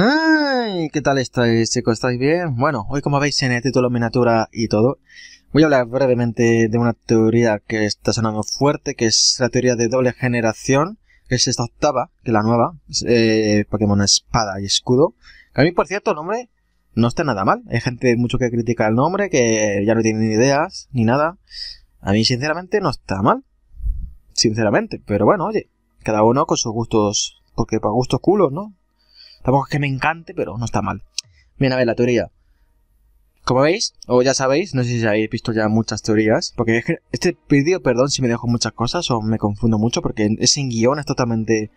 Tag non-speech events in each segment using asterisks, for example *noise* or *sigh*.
Ay, ¿Qué tal estáis chicos? ¿Estáis bien? Bueno, hoy como veis en el título, miniatura y todo, voy a hablar brevemente de una teoría que está sonando fuerte, que es la teoría de doble generación, que es esta octava, que es la nueva, eh, Pokémon Espada y Escudo. a mí, por cierto, el nombre no está nada mal. Hay gente mucho que critica el nombre, que ya no tiene ni ideas, ni nada. A mí, sinceramente, no está mal. Sinceramente, pero bueno, oye, cada uno con sus gustos, porque para gustos culos, ¿no? Tampoco es que me encante, pero no está mal. Bien, a ver, la teoría. Como veis, o ya sabéis, no sé si habéis visto ya muchas teorías, porque este vídeo, perdón si me dejo muchas cosas o me confundo mucho, porque es sin guión, es totalmente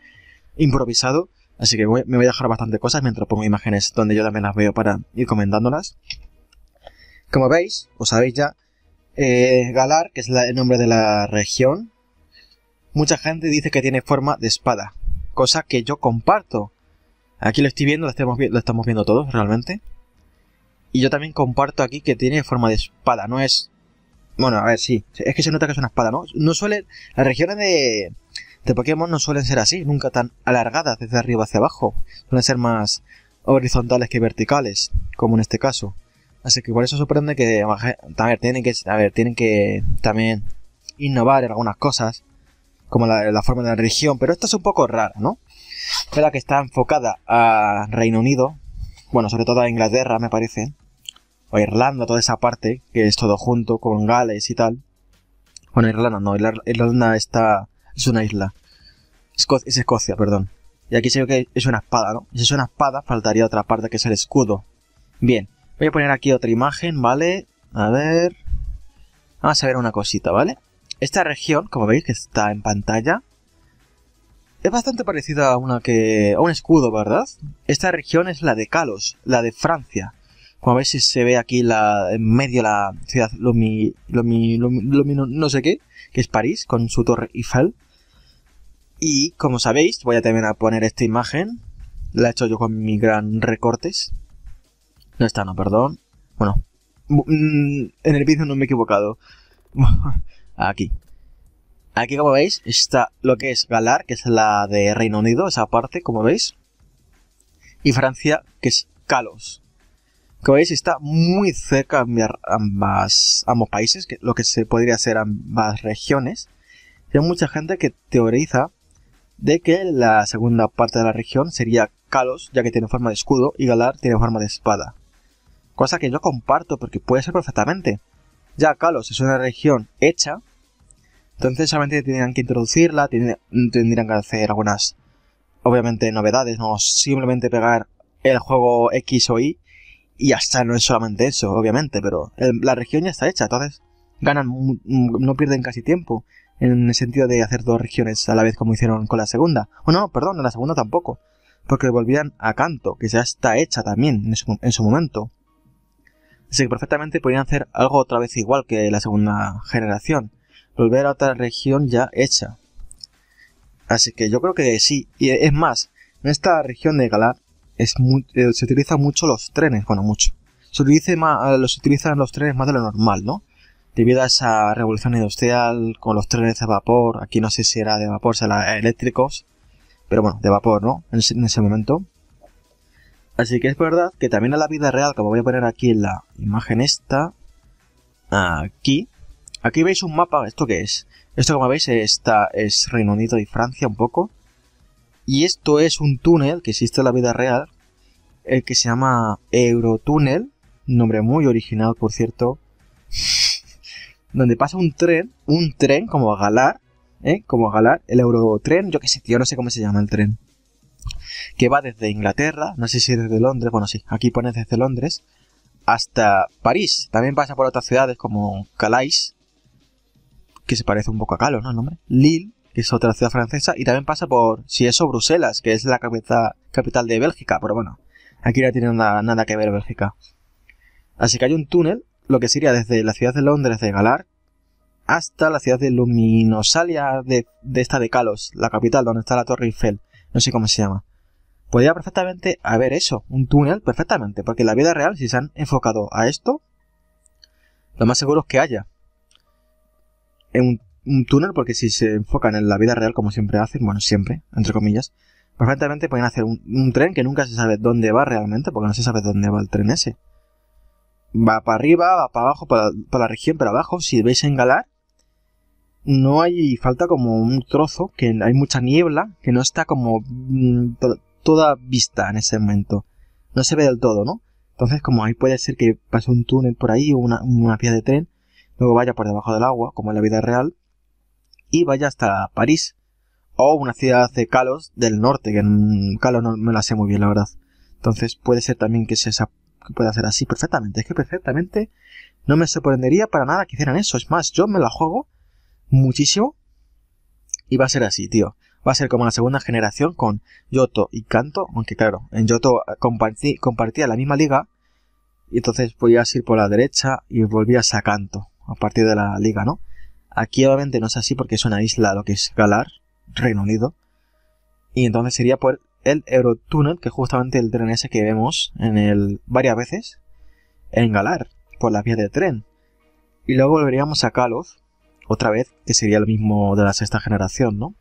improvisado, así que me voy a dejar bastante cosas mientras pongo imágenes donde yo también las veo para ir comentándolas. Como veis, o sabéis ya, eh, Galar, que es el nombre de la región, mucha gente dice que tiene forma de espada, cosa que yo comparto, Aquí lo estoy viendo, lo estamos, viendo todos realmente. Y yo también comparto aquí que tiene forma de espada, no es... Bueno, a ver, sí, es que se nota que es una espada, ¿no? No suele... Las regiones de, Pokémon no suelen ser así, nunca tan alargadas desde arriba hacia abajo. Suelen ser más horizontales que verticales, como en este caso. Así que por eso sorprende que... A ver, tienen que, a tienen que también innovar en algunas cosas, como la, forma de la región. pero esta es un poco rara, ¿no? es la que está enfocada a Reino Unido, bueno, sobre todo a Inglaterra, me parece, o Irlanda, toda esa parte, que es todo junto con Gales y tal. Bueno, Irlanda no, Irlanda está, es una isla. es Escocia, perdón. Y aquí sé que es una espada, ¿no? Si es una espada, faltaría otra parte que es el escudo. Bien, voy a poner aquí otra imagen, ¿vale? A ver. Vamos a ver una cosita, ¿vale? Esta región, como veis que está en pantalla, es bastante parecida a una que. a un escudo, ¿verdad? Esta región es la de Kalos, la de Francia. Como veis, se ve aquí la, en medio la ciudad Lumi... Lumi... Lumi... no, sé qué, que es París, con su torre Eiffel. Y como sabéis, voy a también a poner esta imagen. La he hecho yo con mi gran recortes. No está, no, perdón. Bueno, mm, en el vídeo no me he equivocado. *laughs* aquí. Aquí como veis está lo que es Galar, que es la de Reino Unido, esa parte, como veis. Y Francia, que es Kalos Como veis está muy cerca ambas, ambos países, que lo que se podría ser ambas regiones. hay mucha gente que teoriza de que la segunda parte de la región sería Kalos, ya que tiene forma de escudo, y Galar tiene forma de espada. Cosa que yo comparto porque puede ser perfectamente. Ya Kalos es una región hecha, entonces solamente tendrían que introducirla, tendrían que hacer algunas, obviamente, novedades, no simplemente pegar el juego X o Y y ya está, no es solamente eso, obviamente, pero la región ya está hecha, entonces ganan, no pierden casi tiempo en el sentido de hacer dos regiones a la vez como hicieron con la segunda. Bueno, no, perdón, en la segunda tampoco, porque volvían a Canto, que ya está hecha también en su, en su momento. Así que perfectamente podrían hacer algo otra vez igual que la segunda generación volver a otra región ya hecha. Así que yo creo que sí. Y es más, en esta región de Galar es eh, se utilizan mucho los trenes, bueno, mucho. Se utiliza eh, los utilizan los trenes más de lo normal, ¿no? Debido a esa revolución industrial con los trenes de vapor, aquí no sé si era de vapor, si eléctricos, pero bueno, de vapor, ¿no? En ese, en ese momento. Así que es verdad que también en la vida real, como voy a poner aquí en la imagen esta, aquí, Aquí veis un mapa, ¿esto qué es? Esto como veis está, es Reino Unido y Francia un poco. Y esto es un túnel que existe en la vida real, el que se llama Eurotúnel, nombre muy original por cierto, *laughs* donde pasa un tren, un tren como a galar, ¿eh? como galar, el Eurotren, yo qué sé, yo no sé cómo se llama el tren, que va desde Inglaterra, no sé si desde Londres, bueno sí, aquí pone desde Londres, hasta París, también pasa por otras ciudades como Calais, que se parece un poco a Calos, ¿no? El nombre. Lille, que es otra ciudad francesa, y también pasa por, si eso, Bruselas, que es la capital, capital de Bélgica, pero bueno, aquí no tiene nada, que ver Bélgica. Así que hay un túnel, lo que sería desde la ciudad de Londres de Galar hasta la ciudad de Luminosalia de, esta de Calos la capital donde está la Torre Eiffel, no sé cómo se llama. Podría perfectamente haber eso, un túnel perfectamente, porque en la vida real si se han enfocado a esto, lo más seguro es que haya en un, túnel, porque si se enfocan en la vida real, como siempre hacen, bueno, siempre, entre comillas, perfectamente pues pueden hacer un, tren que nunca se sabe dónde va realmente, porque no se sabe dónde va el tren ese. Va para arriba, va para abajo, para, la región, para abajo. Si veis en Galar, no hay falta como un trozo, que hay mucha niebla, que no está como mm, toda, vista en ese momento. No se ve del todo, ¿no? Entonces, como ahí puede ser que pase un túnel por ahí, una, una pieza de tren, luego vaya por debajo del agua, como en la vida real, y vaya hasta París, o una ciudad de Kalos del norte, que en Calos no me la sé muy bien, la verdad. Entonces puede ser también que, se pueda hacer así perfectamente. Es que perfectamente no me sorprendería para nada que hicieran eso. Es más, yo me la juego muchísimo y va a ser así, tío. Va a ser como la segunda generación con Yoto y Kanto, aunque claro, en Yoto eh, compartía la misma liga y entonces podías ir por la derecha y volvías a Kanto a partir de la liga, ¿no? Aquí obviamente no es así porque es una isla, lo que es Galar, Reino Unido. Y entonces sería por el Eurotunnel que es justamente el tren ese que vemos en el varias veces en Galar, por las vías de tren. Y luego volveríamos a Kalos, otra vez, que sería lo mismo de la sexta generación, ¿no?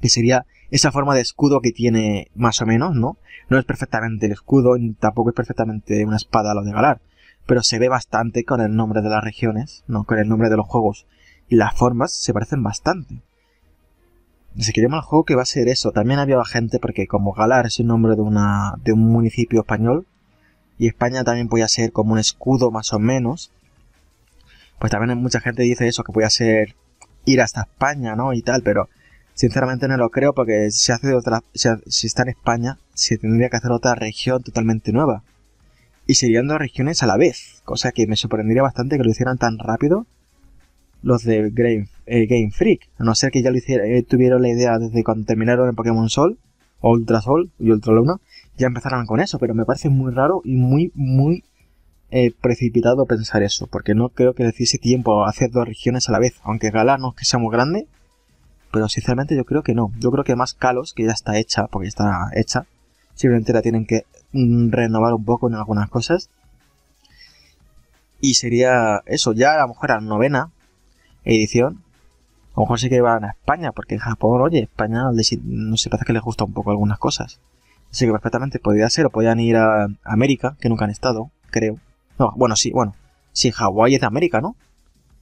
Que sería esa forma de escudo que tiene más o menos, ¿no? No es perfectamente el escudo, tampoco es perfectamente una espada lo de Galar, pero se ve bastante con el nombre de las regiones, no con el nombre de los juegos. Y las formas se parecen bastante. Si queremos el juego que va a ser eso, también había gente porque como Galar es el nombre de, una, de un municipio español, y España también podía ser como un escudo más o menos, pues también mucha gente dice eso, que podía ser ir hasta España, ¿no? Y tal, pero sinceramente no lo creo porque si, hace otra, si está en España, se tendría que hacer otra región totalmente nueva y serían dos regiones a la vez, cosa que me sorprendería bastante que lo hicieran tan rápido los de Game, eh, Game Freak, a no ser que ya lo hiciera, eh, tuvieron la idea desde cuando terminaron en Pokémon Sol, o Ultra Sol y Ultra Luna, ya empezaron con eso, pero me parece muy raro y muy, muy eh, precipitado pensar eso, porque no creo que decidiese tiempo hacer dos regiones a la vez, aunque galán no es que sea muy grande, pero sinceramente yo creo que no, yo creo que más Kalos, que ya está hecha, porque está hecha, simplemente la tienen que Mm, renovar un poco en algunas cosas. Y sería eso, ya a lo mejor a la novena edición. A lo mejor sí que van a España, porque en Japón, oye, España no sé, parece que les gusta un poco algunas cosas. Así que perfectamente podría ser, o podían ir a América, que nunca han estado, creo. No, bueno, sí, bueno. Si Hawái es de América, ¿no?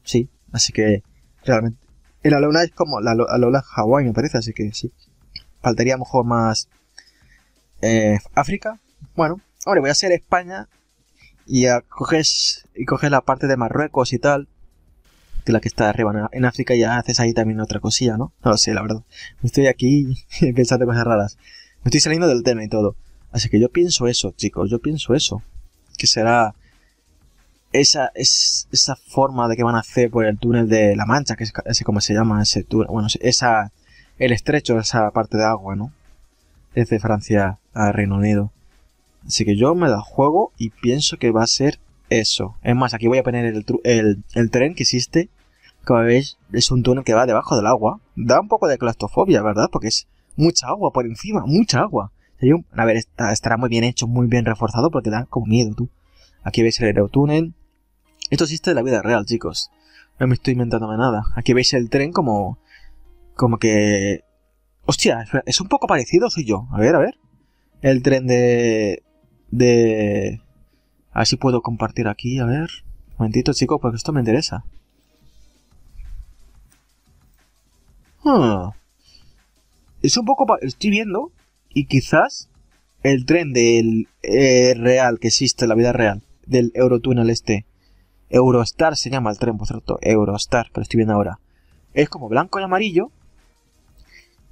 Sí, así que realmente. El Alola es como la Alola Hawái, me parece, así que sí. Faltaría a lo mejor más eh, África, bueno, hombre, voy a hacer España y a, coges y coges la parte de Marruecos y tal, que la que está arriba en África y ya haces ahí también otra cosilla, ¿no? No lo sé, la verdad. Me estoy aquí *laughs* pensando cosas raras. Me estoy saliendo del tema y todo. Así que yo pienso eso, chicos, yo pienso eso. Que será esa, es, esa forma de que van a hacer por pues, el túnel de la Mancha, que es, como se llama ese túnel, bueno, esa, el estrecho, esa parte de agua, ¿no? Desde Francia a Reino Unido. Así que yo me da juego y pienso que va a ser eso. Es más, aquí voy a poner el, tren que existe. Como veis, es un túnel que va debajo del agua. Da un poco de claustrofobia, ¿verdad? Porque es mucha agua por encima, mucha agua. A ver, estará muy bien hecho, muy bien reforzado porque da como miedo, tú. Aquí veis el aerotúnel. Esto existe en la vida real, chicos. No me estoy inventando nada. Aquí veis el tren como... Como que... Hostia, es un poco parecido, soy yo. A ver, a ver. El tren de de... A ver si puedo compartir aquí, a ver. Un momentito, chicos, porque esto me interesa. Ah. Es un poco... Estoy viendo y quizás el tren del eh, real que existe, en la vida real, del Eurotúnel este. Eurostar se llama el tren, por cierto, Eurostar, pero estoy viendo ahora. Es como blanco y amarillo.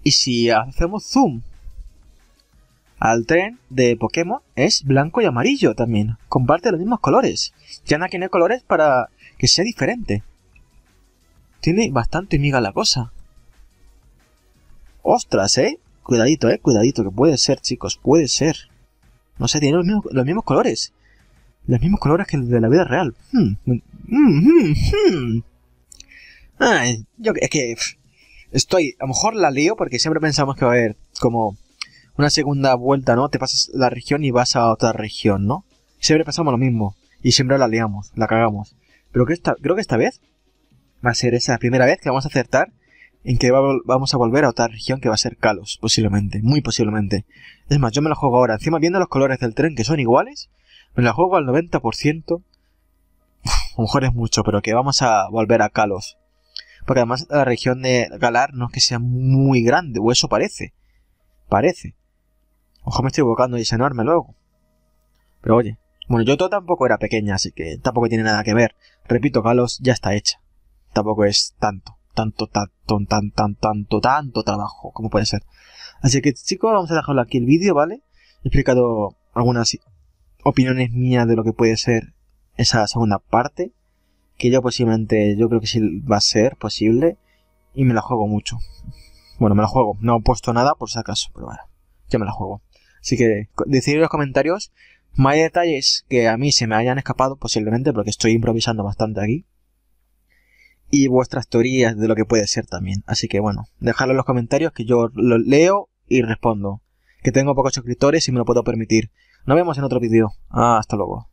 Y si hacemos zoom al tren de Pokémon es blanco y amarillo también. Comparte los mismos colores. Ya no tiene colores para que sea diferente. Tiene bastante miga la cosa. Ostras, eh. Cuidadito, eh. Cuidadito, que puede ser, chicos. Puede ser. No sé, tiene los mismos, colores. Los mismos colores que el de la vida real. Hmm. Hmm, hmm, hmm. Ay, yo es que estoy, a lo mejor la lío porque siempre pensamos que va a haber como una segunda vuelta, ¿no? Te pasas la región y vas a otra región, ¿no? Siempre pasamos lo mismo y siempre la liamos, la cagamos. Pero que creo que esta vez va a ser esa primera vez que vamos a acertar en que vamos a volver a otra región que va a ser Kalos, posiblemente, muy posiblemente. Es más, yo me la juego ahora, encima viendo los colores del tren que son iguales, me la juego al 90%. a lo mejor es mucho, pero que vamos a volver a Kalos. Porque además la región de Galar no es que sea muy grande, o eso parece. Parece. Ojo, me estoy equivocando y es enorme luego. Pero oye, bueno, yo tampoco era pequeña, así que tampoco tiene nada que ver. Repito, Galos ya está hecha. Tampoco es tanto, tanto, tanto, tan, tan, tanto, tanto trabajo como puede ser. Así que chicos, vamos a dejarlo aquí el vídeo, ¿vale? He explicado algunas opiniones mías de lo que puede ser esa segunda parte. Que yo posiblemente, yo creo que sí va a ser posible. Y me la juego mucho. Bueno, me la juego. No he puesto nada por si acaso, pero bueno me la juego. Así que decidir los comentarios. Más detalles que a mí se me hayan escapado posiblemente porque estoy improvisando bastante aquí. Y vuestras teorías de lo que puede ser también. Así que bueno, dejadlo en los comentarios que yo lo leo y respondo. Que tengo pocos suscriptores y me lo puedo permitir. Nos vemos en otro vídeo. hasta luego.